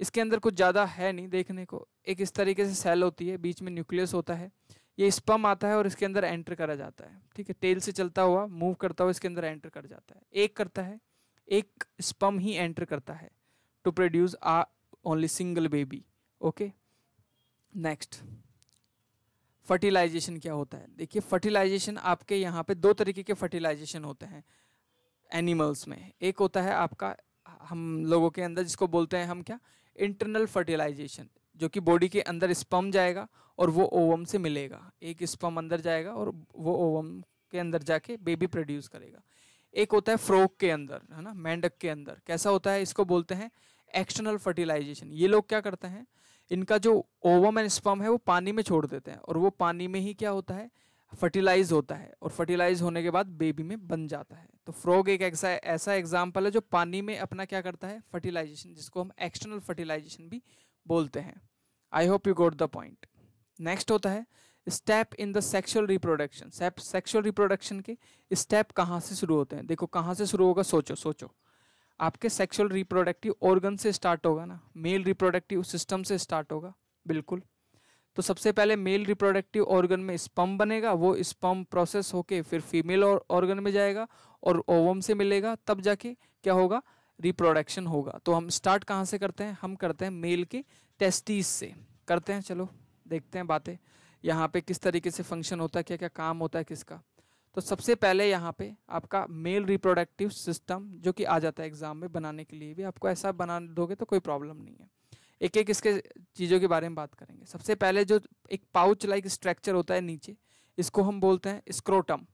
इसके अंदर कुछ ज़्यादा है नहीं देखने को एक इस तरीके से सेल होती है बीच में न्यूक्लियस होता है ये स्पम आता है और इसके अंदर एंटर करा जाता है ठीक है टेल से चलता हुआ मूव करता हुआ इसके अंदर एंटर कर जाता है एक करता है एक स्पम ही एंटर करता है to produce a only single baby okay next fertilization क्या होता है देखिए फर्टिलाइजेशन आपके यहाँ पे दो तरीके के फर्टिलाइजेशन होते हैं एनिमल्स में एक होता है आपका हम लोगों के अंदर जिसको बोलते हैं हम क्या इंटरनल फर्टिलाइजेशन जो कि बॉडी के अंदर स्पम जाएगा और वो ओवम से मिलेगा एक स्पम अंदर जाएगा और वो ओवम के अंदर जाके बेबी प्रोड्यूस करेगा एक होता है फ्रोक के अंदर है ना मेंढक के अंदर कैसा होता है इसको बोलते हैं एक्सटर्नल फर्टिलाइजेशन ये लोग क्या करते हैं इनका जो ओवम एंड स्पम है वो पानी में छोड़ देते हैं और वो पानी में ही क्या होता है फर्टिलाइज होता है और फर्टिलाइज होने के बाद बेबी में बन जाता है तो फ्रॉग एक ऐसा ऐसा एग्जाम्पल है जो पानी में अपना क्या करता है फर्टिलाइजेशन जिसको हम एक्सटर्नल फर्टिलाइजेशन भी बोलते हैं I hope you got the point next होता है step in the sexual reproduction sexual reproduction के स्टेप कहाँ से शुरू होते हैं देखो कहाँ से शुरू होगा सोचो सोचो आपके सेक्सुअल रिप्रोडक्टिव ऑर्गन से स्टार्ट होगा ना मेल रिप्रोडक्टिव सिस्टम से स्टार्ट होगा बिल्कुल तो सबसे पहले मेल रिप्रोडक्टिव ऑर्गन में स्पम बनेगा वो स्पम प्रोसेस होके फिर फीमेल ऑर्गन में जाएगा और ओवम से मिलेगा तब जाके क्या होगा रिप्रोडक्शन होगा तो हम स्टार्ट कहाँ से करते हैं हम करते हैं मेल के टेस्टीज से करते हैं चलो देखते हैं बातें यहाँ पे किस तरीके से फंक्शन होता है क्या क्या काम होता है किसका तो सबसे पहले यहाँ पे आपका मेल रिप्रोडक्टिव सिस्टम जो कि आ जाता है एग्ज़ाम में बनाने के लिए भी आपको ऐसा बना दोगे तो कोई प्रॉब्लम नहीं है एक एक इसके चीज़ों के बारे में बात करेंगे सबसे पहले जो एक पाउच लाइक स्ट्रक्चर होता है नीचे इसको हम बोलते हैं स्क्रोटम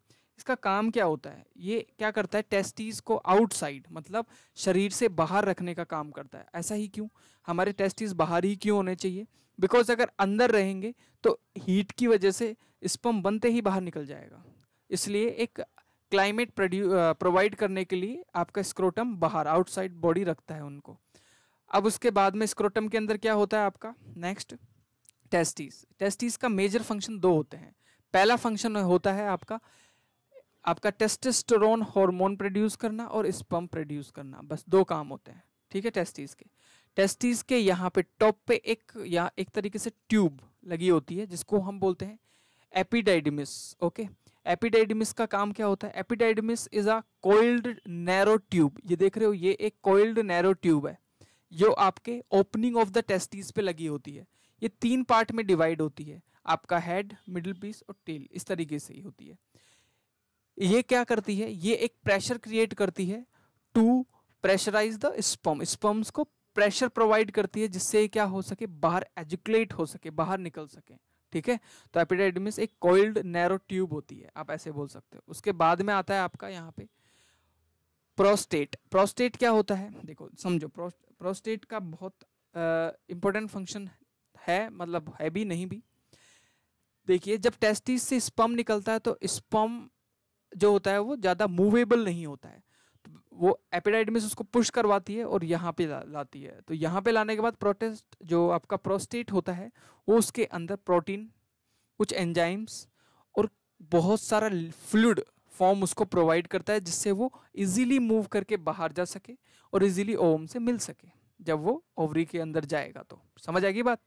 इसका काम क्या होता है ये क्या करता है टेस्टीज को आउटसाइड मतलब शरीर से बाहर रखने का काम करता है ऐसा ही क्यों हमारे टेस्टीज बाहर ही क्यों होने चाहिए बिकॉज अगर अंदर रहेंगे तो हीट की वजह से स्पम बनते ही बाहर निकल जाएगा इसलिए एक क्लाइमेट प्रोवाइड करने के लिए आपका स्क्रोटम बाहर आउटसाइड बॉडी रखता है उनको अब उसके बाद में स्क्रोटम के अंदर क्या होता है आपका नेक्स्ट टेस्टीज टेस्टीज का मेजर फंक्शन दो होते हैं पहला फंक्शन होता है आपका आपका टेस्टेस्टोरोन हार्मोन प्रोड्यूस करना और स्पम प्रोड्यूस करना बस दो काम होते हैं ठीक है टेस्टिस के टेस्टिस के यहाँ पे टॉप पे एक या एक तरीके से ट्यूब लगी होती है जिसको हम बोलते हैं एपिडाइडमिस ओके एपिडाइडमिस का काम क्या होता है epididymis is a coiled narrow tube ये देख रहे हो ये एक कोइल्ड नैरो ट्यूब है जो आपके ओपनिंग ऑफ द टेस्टिस पे लगी होती है ये तीन पार्ट में डिवाइड होती है आपका हेड मिडिल पीस और टेल इस तरीके से ही होती है ये क्या करती है ये एक प्रेशर क्रिएट करती है to pressurize the sperm sperms को प्रेशर प्रोवाइड करती है जिससे क्या हो सके बाहर एजुकुलेट हो सके बाहर निकल सके ठीक है तो एपिडाइडमिस एक कोइल्ड नैरो ट्यूब होती है आप ऐसे बोल सकते हो उसके बाद में आता है आपका यहाँ पे प्रोस्टेट प्रोस्टेट क्या होता है देखो समझो प्रोस्टेट का बहुत इंपॉर्टेंट uh, फंक्शन है मतलब है भी नहीं भी देखिए जब टेस्टिस से स्पम निकलता है तो स्पम जो होता है वो ज़्यादा मूवेबल नहीं होता है वो एपिडाइडमिस उसको पुश करवाती है और यहाँ पे ला, लाती है तो यहाँ पे लाने के बाद प्रोटेस्ट जो आपका प्रोस्टेट होता है वो उसके अंदर प्रोटीन कुछ एंजाइम्स और बहुत सारा फ्लूड फॉर्म उसको प्रोवाइड करता है जिससे वो इजीली मूव करके बाहर जा सके और इजीली ओम से मिल सके जब वो ओवरी के अंदर जाएगा तो समझ आएगी बात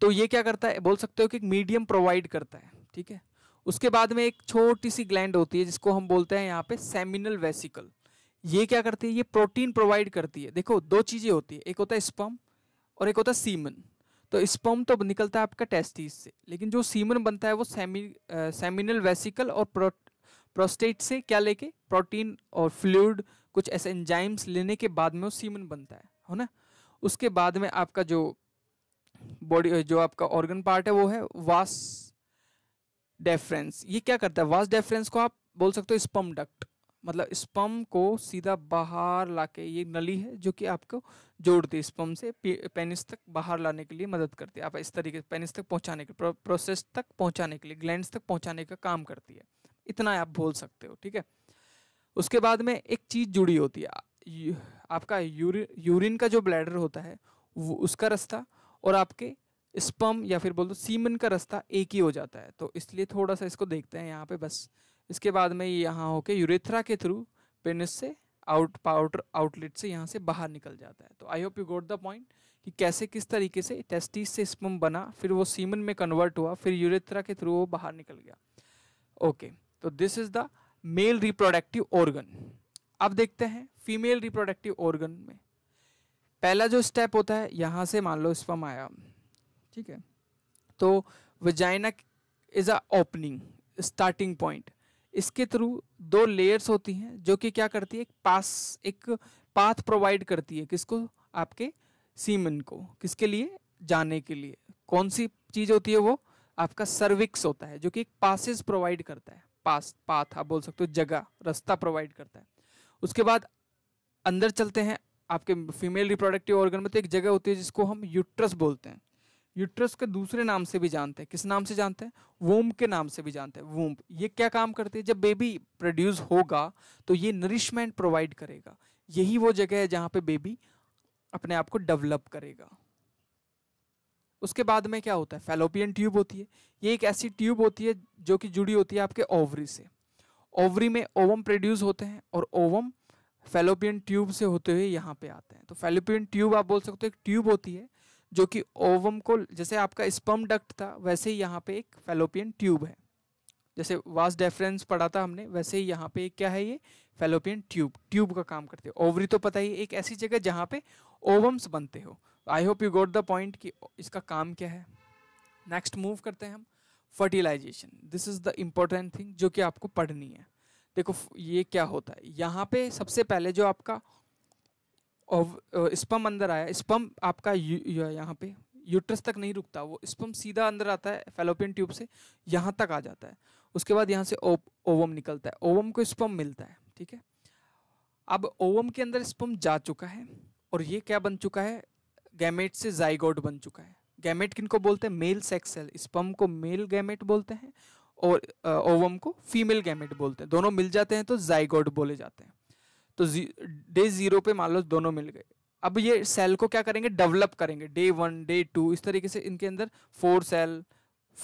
तो ये क्या करता है बोल सकते हो कि मीडियम प्रोवाइड करता है ठीक है उसके बाद में एक छोटी सी ग्लैंड होती है जिसको हम बोलते हैं यहाँ पे सेमिनल वेसिकल ये क्या करती है ये प्रोटीन प्रोवाइड करती है देखो दो चीज़ें होती है एक होता है स्पम और एक होता है सीमन तो स्पम तो निकलता है आपका टेस्टिस से लेकिन जो सीमन बनता है वो सेमी आ, सेमिनल वेसिकल और प्रो, प्रोस्टेट से क्या लेके प्रोटीन और फ्लूड कुछ ऐसे एंजाइम्स लेने के बाद में वो सीमन बनता है हो ना उसके बाद में आपका जो बॉडी जो आपका ऑर्गन पार्ट है वो है वास डेफरेंस ये क्या करता है वास्ट डेफरेंस को आप बोल सकते हो स्पम डक्ट मतलब स्पम को सीधा बाहर लाके ये नली है जो कि आपको जोड़ती है स्पम से पेनिस तक बाहर लाने के लिए मदद करती है आप इस तरीके से पेनिस तक पहुंचाने के प्रो, प्रोसेस तक पहुंचाने के लिए ग्लैंड तक पहुंचाने का काम करती है इतना आप बोल सकते हो ठीक है उसके बाद में एक चीज़ जुड़ी होती है आपका यूरिन यूरिन का जो ब्लैडर होता है वो उसका रास्ता और आपके स्पम या फिर बोल दो सीमन का रास्ता एक ही हो जाता है तो इसलिए थोड़ा सा इसको देखते हैं यहाँ पे बस इसके बाद में ये यहाँ होके यूरेथ्रा के थ्रू पेनिस से आउट पाउटर आउटलेट से यहाँ से बाहर निकल जाता है तो I hope you got the point कि कैसे किस तरीके से टेस्टिस से स्पम बना फिर वो सीमन में कन्वर्ट हुआ फिर यूरेथ्रा के थ्रू वो बाहर निकल गया ओके okay, तो this is the male reproductive organ अब देखते हैं फीमेल रिप्रोडक्टिव ऑर्गन में पहला जो स्टेप होता है यहाँ से मान लो स्पम आया ठीक है तो vagina is a opening starting point इसके थ्रू दो लेयर्स होती हैं जो कि क्या करती है एक पास एक पाथ प्रोवाइड करती है किसको आपके सीमन को किसके लिए जाने के लिए कौन सी चीज़ होती है वो आपका सर्विक्स होता है जो कि एक पासिस प्रोवाइड करता है पास पाथ आप बोल सकते हो जगह रास्ता प्रोवाइड करता है उसके बाद अंदर चलते हैं आपके फीमेल रिप्रोडक्टिव ऑर्गन में तो एक जगह होती है जिसको हम यूट्रस बोलते हैं यूट्रस के दूसरे नाम से भी जानते हैं किस नाम से जानते हैं वोम के नाम से भी जानते हैं वोम्ब ये क्या काम करती है जब बेबी प्रोड्यूस होगा तो ये नरिशमेंट प्रोवाइड करेगा यही वो जगह है जहाँ पे बेबी अपने आप को डेवलप करेगा उसके बाद में क्या होता है फेलोपियन ट्यूब होती है ये एक ऐसी ट्यूब होती है जो कि जुड़ी होती है आपके ओवरी से ओवरी में ओवम प्रोड्यूस होते हैं और ओवम फेलोपियन ट्यूब से होते हुए यहाँ पे आते हैं तो फेलोपियन ट्यूब आप बोल सकते हो एक ट्यूब होती है जो कि ओवम को जैसे आपका स्पम डक्ट था वैसे ही यहाँ पे एक फेलोपियन ट्यूब है जैसे वास डेफरेंस पढ़ा था हमने वैसे ही यहाँ पे क्या है ये फेलोपियन ट्यूब ट्यूब का काम करते हो ओवरी तो पता ही एक ऐसी जगह जहाँ पे ओवम्स बनते हो I hope you got the point कि इसका काम क्या है नेक्स्ट मूव करते हैं हम fertilization this is the important thing जो कि आपको पढ़नी है देखो ये क्या होता है यहाँ पे सबसे पहले जो आपका और स्पम uh, अंदर आया स्पम आपका यहाँ पे यूट्रस तक नहीं रुकता वो स्पम सीधा अंदर आता है फेलोपियन ट्यूब से यहाँ तक आ जाता है उसके बाद यहाँ से ओवम निकलता है ओवम को स्पम मिलता है ठीक है अब ओवम के अंदर स्पम जा चुका है और ये क्या बन चुका है गैमेट से जाइगोड बन चुका है गैमेट किनको बोलते हैं मेल सेक्स सेल स्पम को मेल गैमेट बोलते हैं और ओवम uh, को फीमेल गैमेट बोलते हैं दोनों मिल जाते हैं तो जाइगोड बोले जाते हैं तो डे जीरो पे मान लो दोनों मिल गए अब ये सेल को क्या करेंगे डेवलप करेंगे डे वन डे टू इस तरीके से इनके अंदर four cell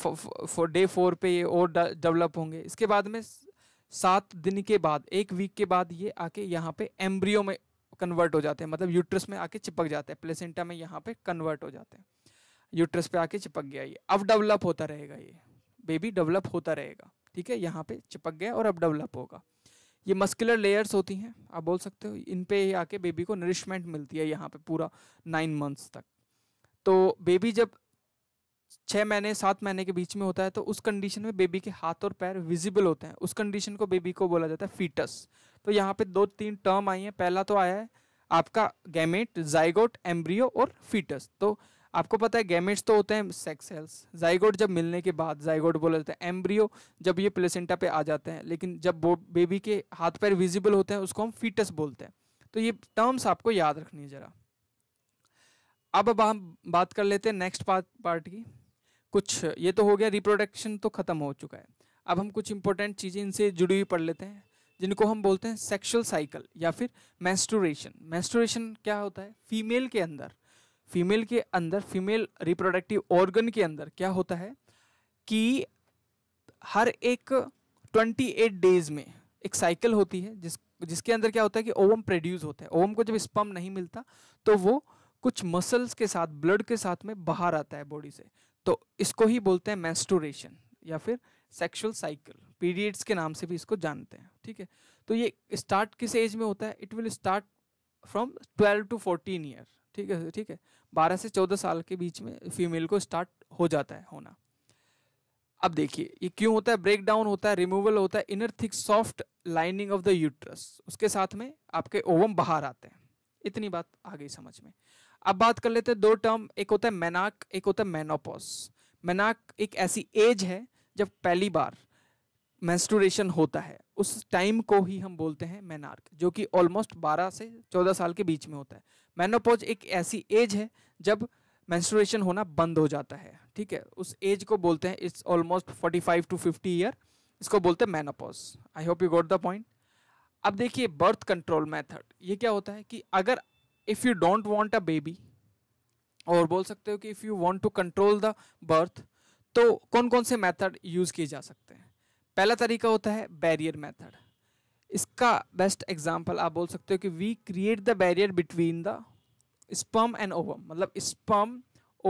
four day four पे ये और डेवलप होंगे इसके बाद में सात दिन के बाद एक वीक के बाद ये आके यहाँ पे एम्ब्रियो में कन्वर्ट हो जाते हैं मतलब यूट्रस में आके चिपक जाते हैं प्लेसेंटा में यहाँ पे कन्वर्ट हो जाते हैं यूट्रस पे आके चिपक गया ये अब डेवलप होता रहेगा ये बेबी डेवलप होता रहेगा ठीक है यहाँ पे चिपक गया और अब डेवलप होगा ये मस्कुलर लेयर्स होती हैं आप बोल सकते हो इन पे ही आके बेबी को नरिशमेंट मिलती है यहाँ पे पूरा नाइन मंथ्स तक तो बेबी जब छः महीने सात महीने के बीच में होता है तो उस कंडीशन में बेबी के हाथ और पैर विजिबल होते हैं उस कंडीशन को बेबी को बोला जाता है फीटस तो यहाँ पे दो तीन टर्म आई हैं पहला तो आया है आपका गैमेट जाइगोट एम्ब्रियो और फीटस तो आपको पता है गैमेट्स तो होते हैं सेक्स सेल्स जाइगोड जब मिलने के बाद जाइगोड बोला जाता है एम्ब्रियो जब ये प्लेसेंटा पे आ जाते हैं लेकिन जब वो बेबी के हाथ पैर विजिबल होते हैं उसको हम फीटस बोलते हैं तो ये टर्म्स आपको याद रखनी है ज़रा अब अब हम बात कर लेते हैं नेक्स्ट पार्ट पार्ट की कुछ ये तो हो गया रिप्रोडक्शन तो ख़त्म हो चुका है अब हम कुछ इंपॉर्टेंट चीज़ें इनसे जुड़ी हुई पढ़ लेते हैं जिनको हम बोलते हैं सेक्शुअल साइकिल या फिर मैस्टोरेशन मैस्टोरेशन क्या होता है फीमेल के अंदर फीमेल के अंदर फीमेल रिप्रोडक्टिव ऑर्गन के अंदर क्या होता है कि हर एक 28 डेज में एक साइकिल होती है जिस जिसके अंदर क्या होता है कि ओवम प्रोड्यूस होता है ओवम को जब स्पम नहीं मिलता तो वो कुछ मसल्स के साथ ब्लड के साथ में बाहर आता है बॉडी से तो इसको ही बोलते हैं मैंस्टोरेशन या फिर सेक्सुअल साइकिल पीरियड्स के नाम से भी इसको जानते हैं ठीक है तो ये स्टार्ट किस एज में होता है it will start from 12 to 14 year ठीक है ठीक है बारह से चौदह साल के बीच में फीमेल को स्टार्ट हो जाता है होना अब देखिए ये क्यों होता है ब्रेक डाउन होता है रिमूवल होता है inner thick soft lining of the uterus उसके साथ में आपके ओवम बाहर आते हैं इतनी बात आ गई समझ में अब बात कर लेते हैं दो टर्म एक होता है मेनाक एक होता है मेनोपॉस मेनाक एक ऐसी एज है जब पहली बार मैंस्टोरेशन होता है उस टाइम को ही हम बोलते हैं मैनार्क जो कि ऑलमोस्ट 12 से 14 साल के बीच में होता है मैनोपोज एक ऐसी एज है जब मैंसुरेशन होना बंद हो जाता है ठीक है उस एज को बोलते हैं इट्स ऑलमोस्ट 45 टू 50 ईयर इसको बोलते हैं menopause I hope you got the point अब देखिए बर्थ कंट्रोल मैथड ये क्या होता है कि अगर if you don't want a baby और बोल सकते हो कि if you want to control the birth तो कौन कौन से मैथड यूज़ किए जा सकते हैं पहला तरीका होता है बैरियर मेथड इसका बेस्ट एग्जांपल आप बोल सकते हो कि we create the barrier between the sperm and ovum मतलब स्पर्म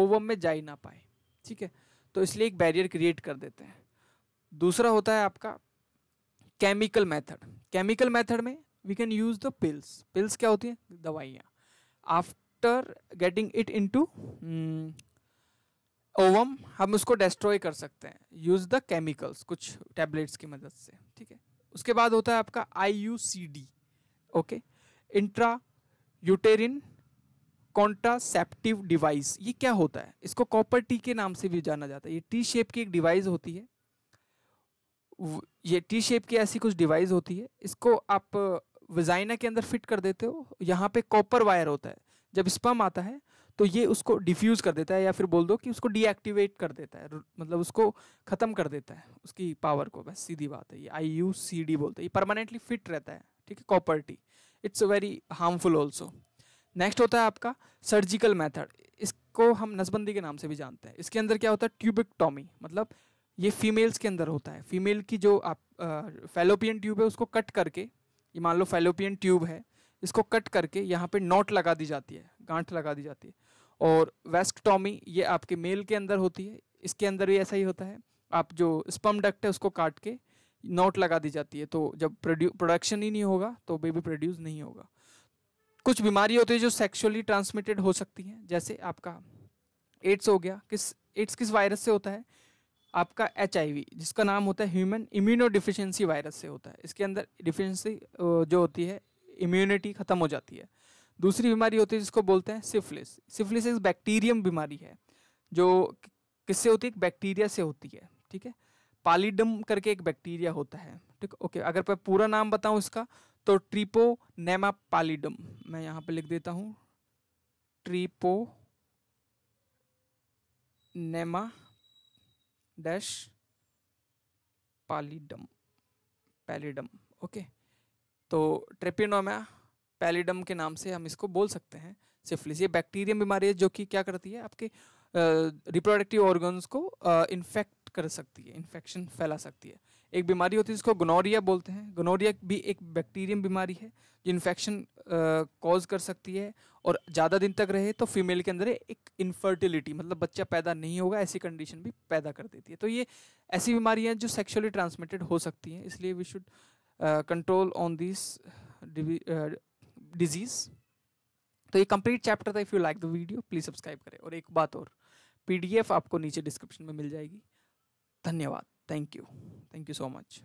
ओवम में जा ही ना पाए ठीक है तो इसलिए एक बैरियर क्रिएट कर देते हैं दूसरा होता है आपका केमिकल मेथड केमिकल मेथड में we can use the pills pills क्या होती हैं दवाइयाँ after getting it into ovum हम उसको डिस्ट्रॉय कर सकते हैं यूज द केमिकल्स कुछ टैबलेट्स की मदद से ठीक है उसके बाद होता है आपका I U C D okay intra uterine contraceptive device ये क्या होता है इसको कॉपर टी के नाम से भी जाना जाता है ये टी शेप की एक डिवाइस होती है ये टी शेप की ऐसी कुछ डिवाइस होती है इसको आप विजाइना के अंदर फिट कर देते हो यहाँ पे कॉपर वायर होता है जब स्पम आता है तो ये उसको डिफ्यूज़ कर देता है या फिर बोल दो कि उसको डीएक्टिवेट कर देता है मतलब उसको ख़त्म कर देता है उसकी पावर को बस सीधी बात है ये आई यू सी डी बोलते हैं ये परमानेंटली फिट रहता है ठीक है copper T it's very harmful also next होता है आपका सर्जिकल मैथड इसको हम नसबंदी के नाम से भी जानते हैं इसके अंदर क्या होता है ट्यूबिकटॉमी मतलब ये फीमेल्स के अंदर होता है फीमेल की जो आप फेलोपियन ट्यूब है उसको कट करके ये मान लो फेलोपियन ट्यूब है इसको कट करके यहाँ पे नॉट लगा दी जाती है गांठ लगा दी जाती है और वेस्कटॉमी ये आपके मेल के अंदर होती है इसके अंदर भी ऐसा ही होता है आप जो स्पम डक्ट है उसको काट के नोट लगा दी जाती है तो जब प्रोडक्शन ही नहीं होगा तो बेबी प्रोड्यूस नहीं होगा कुछ बीमारी होती है जो सेक्सुअली ट्रांसमिटेड हो सकती हैं जैसे आपका एड्स हो गया किस एड्स किस वायरस से होता है आपका एच जिसका नाम होता है ह्यूमन इम्यूनो डिफिशेंसी वायरस से होता है इसके अंदर डिफिशेंसी जो होती है इम्यूनिटी खत्म हो जाती है दूसरी बीमारी होती है जिसको बोलते हैं सिफिलिस सिफिलिस एक बैक्टीरियम बीमारी है जो किससे होती है बैक्टीरिया से होती है ठीक है पालीडम करके एक बैक्टीरिया होता है ठीक ओके अगर मैं पूरा नाम बताऊँ इसका तो ट्रिपो नेमा पालीडम मैं यहाँ पर लिख देता हूँ treponema dash pallidum pallidum okay okay. तो ट्रेपिनोमा पैलिडम के नाम से हम इसको बोल सकते हैं सिफिलिस ये बैक्टीरियम बीमारी है जो कि क्या करती है आपके रिप्रोडक्टिव ऑर्गन्स को इन्फेक्ट कर सकती है इन्फेक्शन फैला सकती है एक बीमारी होती है जिसको गनोरिया बोलते हैं गनोरिया भी एक बैक्टीरियम बीमारी है जो इन्फेक्शन कॉज कर सकती है और ज़्यादा दिन तक रहे तो फीमेल के अंदर एक इनफर्टिलिटी मतलब बच्चा पैदा नहीं होगा ऐसी कंडीशन भी पैदा कर देती है तो ये ऐसी बीमारियाँ जो सेक्शुअली ट्रांसमिटेड हो सकती हैं इसलिए we should control on this disease तो ये कंप्लीट चैप्टर था if you like the video please subscribe करें और एक बात और पीडीएफ आपको नीचे डिस्क्रिप्शन में मिल जाएगी धन्यवाद thank you thank you so much